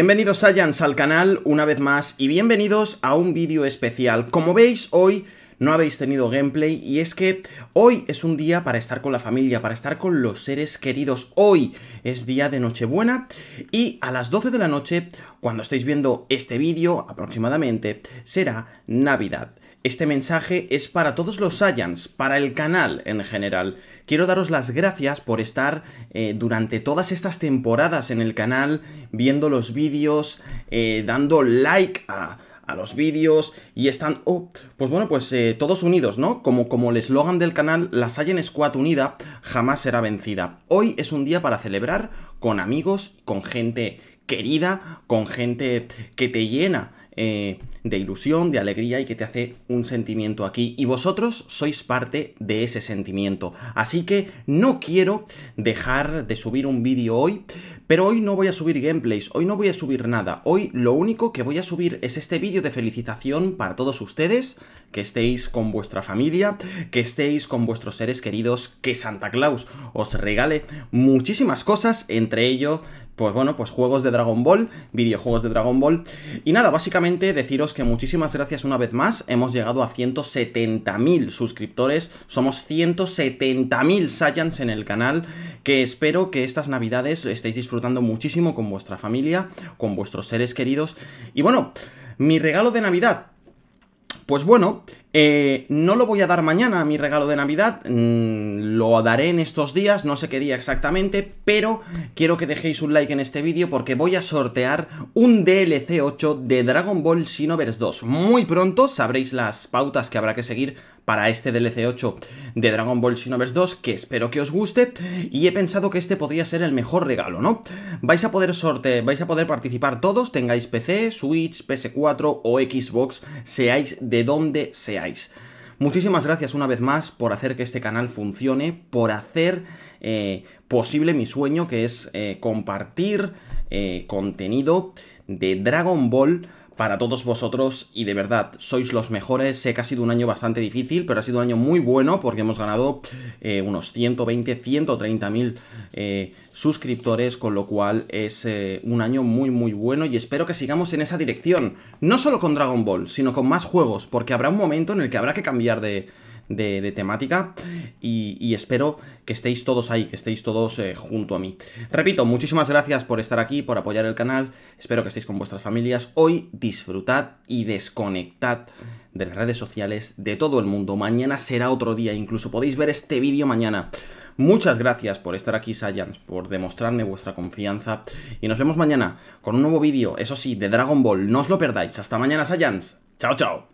Bienvenidos Saiyans al canal una vez más y bienvenidos a un vídeo especial. Como veis hoy no habéis tenido gameplay y es que hoy es un día para estar con la familia, para estar con los seres queridos. Hoy es día de Nochebuena y a las 12 de la noche, cuando estéis viendo este vídeo aproximadamente, será Navidad. Este mensaje es para todos los Saiyans, para el canal en general. Quiero daros las gracias por estar eh, durante todas estas temporadas en el canal, viendo los vídeos, eh, dando like a, los vídeos y están... Oh, pues bueno, pues eh, todos unidos, ¿no? Como, como el eslogan del canal, la Saiyan Squad unida jamás será vencida. Hoy es un día para celebrar con amigos, con gente querida, con gente que te llena de ilusión, de alegría y que te hace un sentimiento aquí. Y vosotros sois parte de ese sentimiento. Así que no quiero dejar de subir un vídeo hoy, pero hoy no voy a subir gameplays, hoy no voy a subir nada. Hoy lo único que voy a subir es este vídeo de felicitación para todos ustedes, que estéis con vuestra familia, que estéis con vuestros seres queridos, que Santa Claus os regale muchísimas cosas, entre ello, pues bueno, pues juegos de Dragon Ball, videojuegos de Dragon Ball. Y nada, básicamente deciros que muchísimas gracias una vez más. Hemos llegado a 170.000 suscriptores. Somos 170.000 Saiyans en el canal. Que espero que estas navidades estéis disfrutando muchísimo con vuestra familia, con vuestros seres queridos. Y bueno, mi regalo de Navidad pues bueno, eh, no lo voy a dar mañana a mi regalo de Navidad, mm, lo daré en estos días, no sé qué día exactamente, pero quiero que dejéis un like en este vídeo porque voy a sortear un DLC 8 de Dragon Ball Xenoverse 2. Muy pronto sabréis las pautas que habrá que seguir para este DLC 8 de Dragon Ball Xenoverse 2, que espero que os guste, y he pensado que este podría ser el mejor regalo, ¿no? Vais a poder sortear, vais a poder participar todos, tengáis PC, Switch, PS4 o Xbox, seáis de de donde seáis. Muchísimas gracias una vez más por hacer que este canal funcione, por hacer eh, posible mi sueño que es eh, compartir eh, contenido de Dragon Ball para todos vosotros y de verdad, sois los mejores. Sé que ha sido un año bastante difícil, pero ha sido un año muy bueno porque hemos ganado eh, unos 120, 130 mil eh, suscriptores, con lo cual es eh, un año muy muy bueno y espero que sigamos en esa dirección. No solo con Dragon Ball, sino con más juegos, porque habrá un momento en el que habrá que cambiar de de, temática y, espero que estéis todos ahí, que estéis todos eh, junto a mí. Repito, muchísimas gracias por estar aquí, por apoyar el canal, espero que estéis con vuestras familias. Hoy disfrutad y desconectad de las redes sociales de todo el mundo. Mañana será otro día, incluso podéis ver este vídeo mañana. Muchas gracias por estar aquí, Saiyans, por demostrarme vuestra confianza. Y nos vemos mañana con un nuevo vídeo, eso sí, de Dragon Ball. No os lo perdáis. Hasta mañana, Saiyans. Chao, chao.